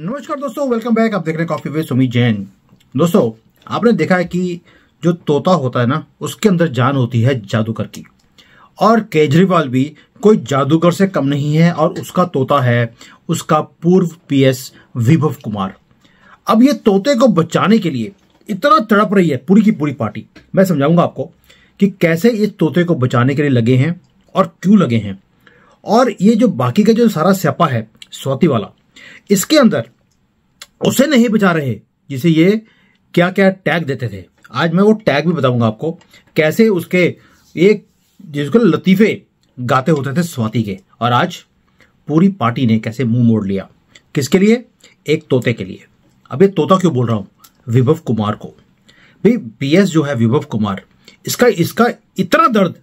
नमस्कार दोस्तों welcome back आप देख रहे हैं कॉफी वे सुमित जैन दोस्तों आपने देखा है कि जो तोता होता है ना उसके अंदर जान होती है जादूगर की और केजरीवाल भी कोई जादूगर से कम नहीं है और उसका तोता है उसका पूर्व पीएस विभव कुमार अब ये तोते को बचाने के लिए इतना तड़प रही है पूरी की पूरी पार्टी मैं समझाऊंगा आपको कि कैसे इस तोते को बचाने के लिए लगे हैं और क्यों लगे हैं और ये जो बाकी का जो सारा स्यापा है स्वाति वाला इसके अंदर उसे नहीं बचा रहे जिसे ये क्या क्या टैग देते थे आज मैं वो टैग भी बताऊंगा आपको कैसे उसके एक जिसको लतीफे गाते होते थे स्वाति के और आज पूरी पार्टी ने कैसे मुंह मोड़ लिया किसके लिए एक तोते के लिए अब ये तोता क्यों बोल रहा हूं विभव कुमार को भाई बी एस जो है विभव कुमार इसका इसका इतना दर्द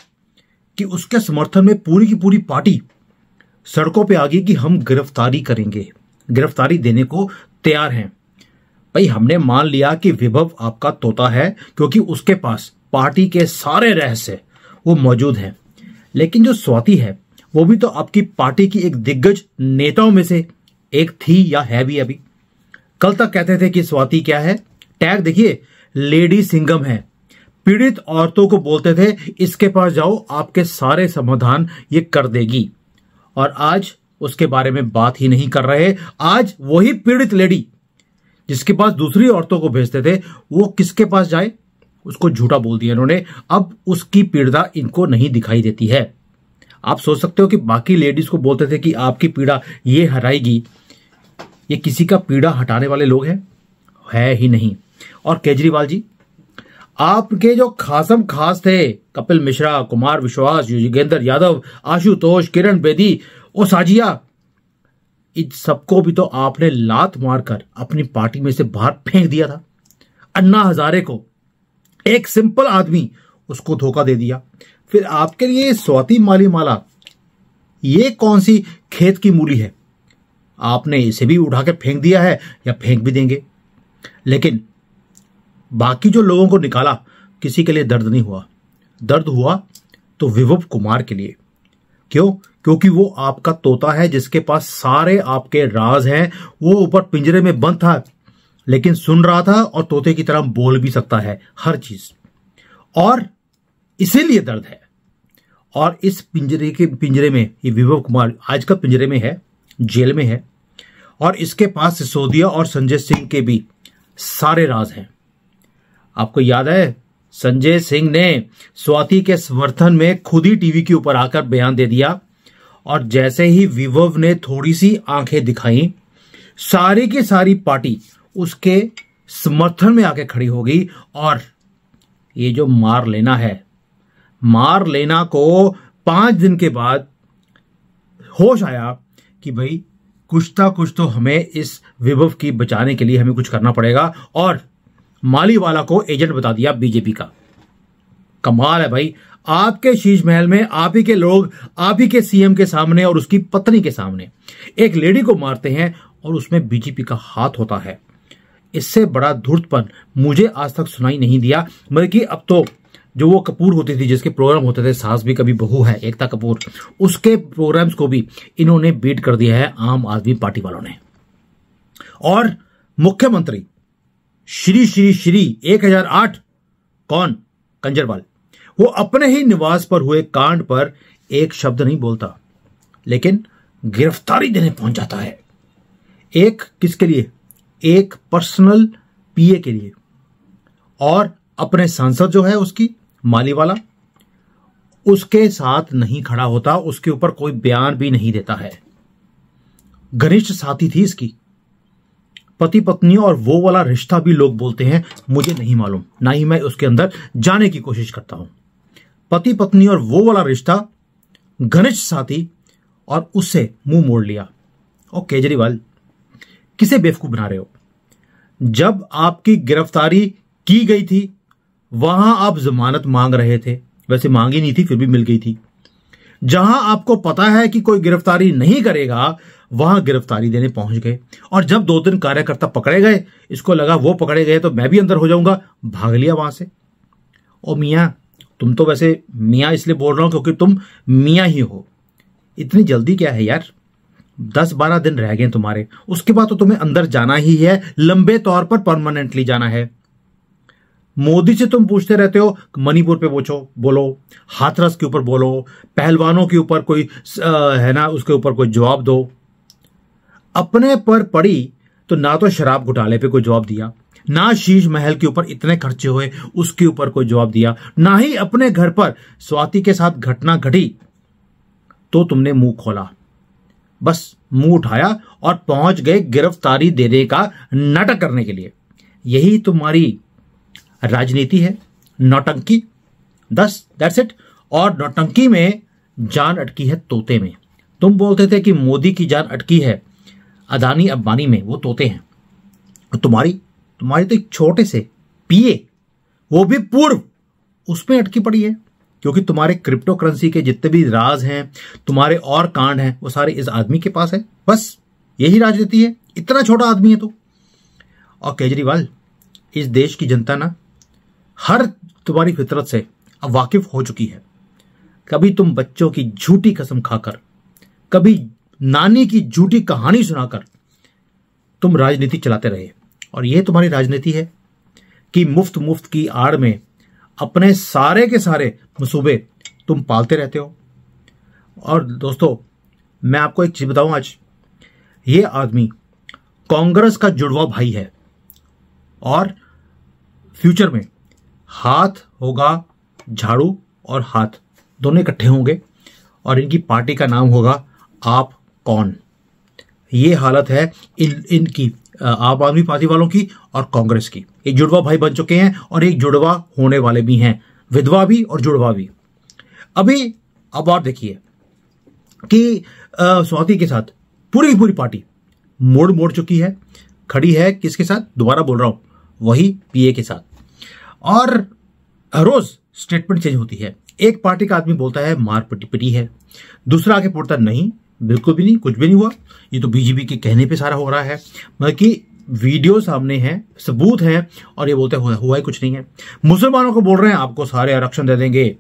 कि उसके समर्थन में पूरी की पूरी पार्टी सड़कों पे आ गई कि हम गिरफ्तारी करेंगे गिरफ्तारी देने को तैयार हैं भाई हमने मान लिया कि विभव आपका तोता है क्योंकि उसके पास पार्टी के सारे रहस्य वो मौजूद हैं लेकिन जो स्वाति है वो भी तो आपकी पार्टी की एक दिग्गज नेताओं में से एक थी या है भी अभी कल तक कहते थे कि स्वाति क्या है टैग देखिए लेडी सिंगम है पीड़ित औरतों को बोलते थे इसके पास जाओ आपके सारे समाधान ये कर देगी और आज उसके बारे में बात ही नहीं कर रहे आज वही पीड़ित लेडी जिसके पास दूसरी औरतों को भेजते थे वो किसके पास जाए उसको झूठा बोल दिया उन्होंने अब उसकी पीड़ा इनको नहीं दिखाई देती है आप सोच सकते हो कि बाकी लेडीज को बोलते थे कि आपकी पीड़ा ये हटाएगी ये किसी का पीड़ा हटाने वाले लोग हैं है ही नहीं और केजरीवाल जी आपके जो खासम खास थे कपिल मिश्रा कुमार विश्वास योगेंद्र यादव आशुतोष किरण बेदी ओ साजिया इन सबको भी तो आपने लात मारकर अपनी पार्टी में से बाहर फेंक दिया था अन्ना हजारे को एक सिंपल आदमी उसको धोखा दे दिया फिर आपके लिए स्वाति माली माला ये कौन सी खेत की मूली है आपने इसे भी उठा के फेंक दिया है या फेंक भी देंगे लेकिन बाकी जो लोगों को निकाला किसी के लिए दर्द नहीं हुआ दर्द हुआ तो विभव कुमार के लिए क्यों क्योंकि वो आपका तोता है जिसके पास सारे आपके राज हैं वो ऊपर पिंजरे में बंद था लेकिन सुन रहा था और तोते की तरह बोल भी सकता है हर चीज और इसीलिए दर्द है और इस पिंजरे के पिंजरे में ये विभव कुमार आज का पिंजरे में है जेल में है और इसके पास सिसोदिया और संजय सिंह के भी सारे राज हैं आपको याद है संजय सिंह ने स्वाति के समर्थन में खुद ही टीवी के ऊपर आकर बयान दे दिया और जैसे ही विभव ने थोड़ी सी आंखें दिखाई सारी की सारी पार्टी उसके समर्थन में आके खड़ी होगी और ये जो मार लेना है मार लेना को पांच दिन के बाद होश आया कि भाई कुछ था कुछ तो हमें इस विभव की बचाने के लिए हमें कुछ करना पड़ेगा और मालीवाला को एजेंट बता दिया बीजेपी का कमाल है भाई आपके शीश महल में आप ही के लोग आप ही के सीएम के सामने और उसकी पत्नी के सामने एक लेडी को मारते हैं और उसमें बीजेपी का हाथ होता है इससे बड़ा धूर्तपन मुझे आज तक सुनाई नहीं दिया बल्कि अब तो जो वो कपूर होती थी जिसके प्रोग्राम होते थे सास भी कभी बहू है एकता कपूर उसके प्रोग्राम्स को भी इन्होंने बीट कर दिया है आम आदमी पार्टी वालों ने और मुख्यमंत्री श्री श्री श्री 1008 कौन कंजरवाल वो अपने ही निवास पर हुए कांड पर एक शब्द नहीं बोलता लेकिन गिरफ्तारी देने पहुंच जाता है एक किसके लिए एक पर्सनल पीए के लिए और अपने सांसद जो है उसकी माली वाला उसके साथ नहीं खड़ा होता उसके ऊपर कोई बयान भी नहीं देता है घनिष्ठ साथी थी इसकी पति पत्नी और वो वाला रिश्ता भी लोग बोलते हैं मुझे नहीं मालूम ना ही मैं उसके अंदर जाने की कोशिश करता हूं पति पत्नी और वो वाला रिश्ता घनिष्ठ साथी और उससे मुंह मोड़ लिया और केजरीवाल किसे बेवकूफ बना रहे हो जब आपकी गिरफ्तारी की गई थी वहां आप जमानत मांग रहे थे वैसे मांगी नहीं थी फिर भी मिल गई थी जहां आपको पता है कि कोई गिरफ्तारी नहीं करेगा वहां गिरफ्तारी देने पहुंच गए और जब दो दिन कार्यकर्ता पकड़े गए इसको लगा वो पकड़े गए तो मैं भी अंदर हो जाऊंगा भाग लिया वहां से ओ मिया तुम तो वैसे मियाँ इसलिए बोल रहा हूँ क्योंकि तुम मियाँ ही हो इतनी जल्दी क्या है यार दस बारह दिन रह गए तुम्हारे उसके बाद तो तुम्हें अंदर जाना ही है लंबे तौर पर परमानेंटली जाना है मोदी से तुम पूछते रहते हो मणिपुर पे पूछो बोलो हाथरस के ऊपर बोलो पहलवानों के ऊपर कोई आ, है ना उसके ऊपर कोई जवाब दो अपने पर पड़ी तो ना तो शराब घोटाले पे कोई जवाब दिया ना शीश महल के ऊपर इतने खर्चे हुए उसके ऊपर कोई जवाब दिया ना ही अपने घर पर स्वाति के साथ घटना घटी तो तुमने मुंह खोला बस मुंह उठाया और पहुंच गए गिरफ्तारी देने का नाटक करने के लिए यही तुम्हारी राजनीति है नौटंकी दस दैट्स इट और नौटंकी में जान अटकी है तोते में तुम बोलते थे कि मोदी की जान अटकी है अदानी अब्बानी में वो तोते हैं तुम्हारी तुम्हारी तो एक छोटे से पीए वो भी पूर्व उसमें अटकी पड़ी है क्योंकि तुम्हारे क्रिप्टो करेंसी के जितने भी राज हैं तुम्हारे और कांड हैं वो सारे इस आदमी के पास है बस यही राजनीति है इतना छोटा आदमी है तो और केजरीवाल इस देश की जनता ना हर तुम्हारी फितरत से अब वाकिफ हो चुकी है कभी तुम बच्चों की झूठी कसम खाकर कभी नानी की झूठी कहानी सुनाकर तुम राजनीति चलाते रहे और ये तुम्हारी राजनीति है कि मुफ्त मुफ्त की आड़ में अपने सारे के सारे मसूबे तुम पालते रहते हो और दोस्तों मैं आपको एक चीज बताऊं आज ये आदमी कांग्रेस का जुड़वा भाई है और फ्यूचर में हाथ होगा झाड़ू और हाथ दोनों इकट्ठे होंगे और इनकी पार्टी का नाम होगा आप कौन ये हालत है इन इनकी आम आदमी पार्टी वालों की और कांग्रेस की ये जुड़वा भाई बन चुके हैं और एक जुड़वा होने वाले भी हैं विधवा भी और जुड़वा भी अभी अब आप देखिए कि स्वाति के साथ पूरी पूरी पार्टी मोड़ मोड़ चुकी है खड़ी है किसके साथ दोबारा बोल रहा हूं वही पीए के साथ और रोज स्टेटमेंट चेंज होती है एक पार्टी का आदमी बोलता है मार पिटी पिटी है दूसरा आके पोड़ता नहीं बिल्कुल भी नहीं कुछ भी नहीं हुआ ये तो बीजेपी के कहने पे सारा हो रहा है बल्कि मतलब वीडियो सामने हैं सबूत हैं और ये बोलते हुआ, हुआ ही कुछ नहीं है मुसलमानों को बोल रहे हैं आपको सारे आरक्षण दे देंगे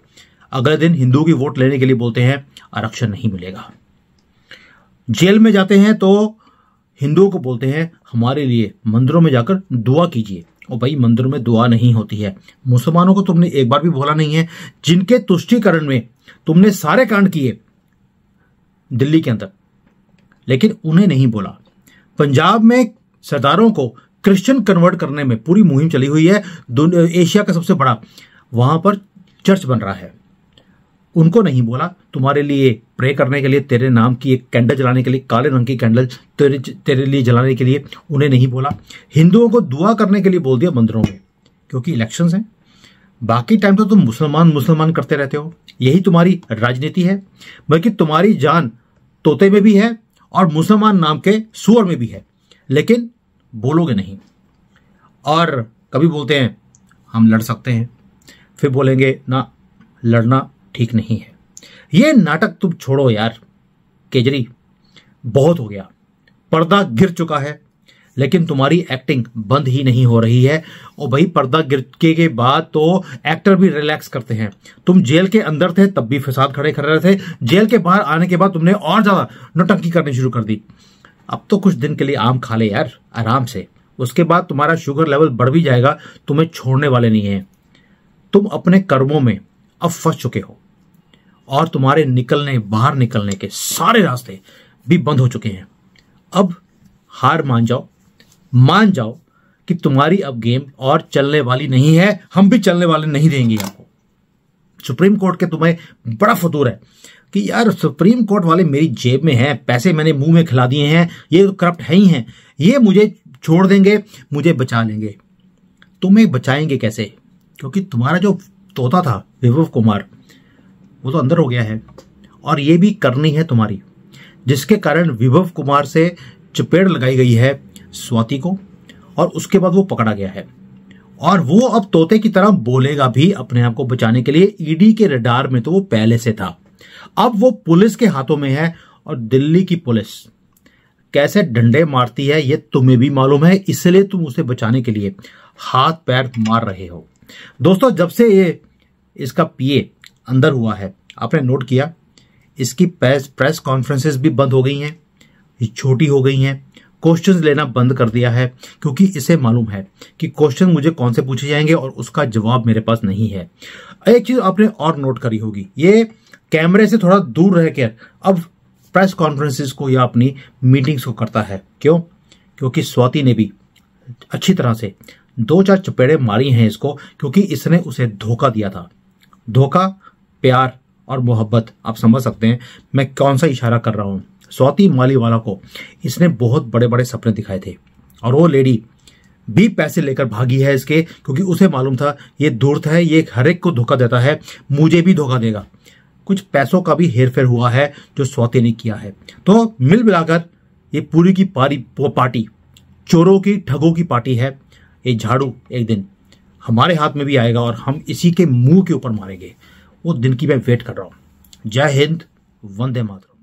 अगले दिन हिंदू की वोट लेने के लिए बोलते हैं आरक्षण नहीं मिलेगा जेल में जाते हैं तो हिंदुओं को बोलते हैं हमारे लिए मंदिरों में जाकर दुआ कीजिए और भाई मंदिरों में दुआ नहीं होती है मुसलमानों को तुमने एक बार भी बोला नहीं है जिनके तुष्टिकरण में तुमने सारे कांड किए दिल्ली के अंदर लेकिन उन्हें नहीं बोला पंजाब में सरदारों को क्रिश्चियन कन्वर्ट करने में पूरी मुहिम चली हुई है एशिया का सबसे बड़ा वहां पर चर्च बन रहा है उनको नहीं बोला तुम्हारे लिए प्रे करने के लिए तेरे नाम की एक कैंडल जलाने के लिए काले रंग की कैंडल तेरे तेरे लिए जलाने के लिए उन्हें नहीं बोला हिंदुओं को दुआ करने के लिए बोल दिया मंदिरों में क्योंकि इलेक्शंस हैं बाकी टाइम तो तुम मुसलमान मुसलमान करते रहते हो यही तुम्हारी राजनीति है बल्कि तुम्हारी जान तोते में भी है और मुसलमान नाम के सुअर में भी है लेकिन बोलोगे नहीं और कभी बोलते हैं हम लड़ सकते हैं फिर बोलेंगे ना लड़ना ठीक नहीं है ये नाटक तुम छोड़ो यार केजरी बहुत हो गया पर्दा गिर चुका है लेकिन तुम्हारी एक्टिंग बंद ही नहीं हो रही है और भाई पर्दा गिर के बाद तो एक्टर भी रिलैक्स करते हैं तुम जेल के अंदर थे तब भी फसाद खड़े कर रहे थे जेल के बाहर आने के बाद तुमने और ज्यादा नोटंकी करनी शुरू कर दी अब तो कुछ दिन के लिए आम खा ले यार आराम से उसके बाद तुम्हारा शुगर लेवल बढ़ भी जाएगा तुम्हें छोड़ने वाले नहीं है तुम अपने कर्मों में अब फंस चुके हो और तुम्हारे निकलने बाहर निकलने के सारे रास्ते भी बंद हो चुके हैं अब हार मान जाओ मान जाओ कि तुम्हारी अब गेम और चलने वाली नहीं है हम भी चलने वाले नहीं देंगे आपको सुप्रीम कोर्ट के तुम्हें बड़ा फतूर है कि यार सुप्रीम कोर्ट वाले मेरी जेब में हैं पैसे मैंने मुंह में खिला दिए हैं ये तो करप्ट है ही हैं ये मुझे छोड़ देंगे मुझे बचा लेंगे तुम्हें बचाएंगे कैसे क्योंकि तुम्हारा जो तोता था विभव कुमार वो तो अंदर हो गया है और ये भी करनी है तुम्हारी जिसके कारण विभव कुमार से चपेड़ लगाई गई है स्वाति को और उसके बाद वो पकड़ा गया है और वो अब तोते की तरह बोलेगा भी अपने आप को बचाने के लिए ईडी के रडार में तो वो पहले से था अब वो पुलिस के हाथों में है और दिल्ली की पुलिस कैसे डंडे मारती है ये तुम्हें भी मालूम है इसलिए तुम उसे बचाने के लिए हाथ पैर मार रहे हो दोस्तों जब से ये इसका पीए अंदर हुआ है आपने नोट किया इसकी प्रेस कॉन्फ्रेंसेस भी बंद हो गई हैं छोटी हो गई हैं क्वेश्चन लेना बंद कर दिया है क्योंकि इसे मालूम है कि क्वेश्चन मुझे कौन से पूछे जाएंगे और उसका जवाब मेरे पास नहीं है एक चीज आपने और नोट करी होगी ये कैमरे से थोड़ा दूर रहकर अब प्रेस कॉन्फ्रेंसिस को या अपनी मीटिंग्स को करता है क्यों क्योंकि स्वाति ने भी अच्छी तरह से दो चार चपेड़े मारी हैं इसको क्योंकि इसने उसे धोखा दिया था धोखा प्यार और मोहब्बत आप समझ सकते हैं मैं कौन सा इशारा कर रहा हूँ स्वाति मालीवाला को इसने बहुत बड़े बड़े सपने दिखाए थे और वो लेडी भी पैसे लेकर भागी है इसके क्योंकि उसे मालूम था ये धूर्त है ये हर एक को धोखा देता है मुझे भी धोखा देगा कुछ पैसों का भी हेर फेर हुआ है जो स्वाति ने किया है तो मिल मिलाकर ये पूरी की पारी पार्टी चोरों की ठगों की पार्टी है ये झाड़ू एक दिन हमारे हाथ में भी आएगा और हम इसी के मुंह के ऊपर मारेंगे वो दिन की मैं वेट कर रहा हूँ जय हिंद वंदे मातरम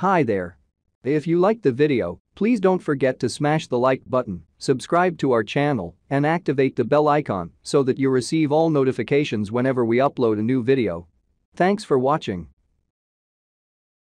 Hi there. If you liked the video, please don't forget to smash the like button, subscribe to our channel, and activate the bell icon so that you receive all notifications whenever we upload a new video. Thanks for watching.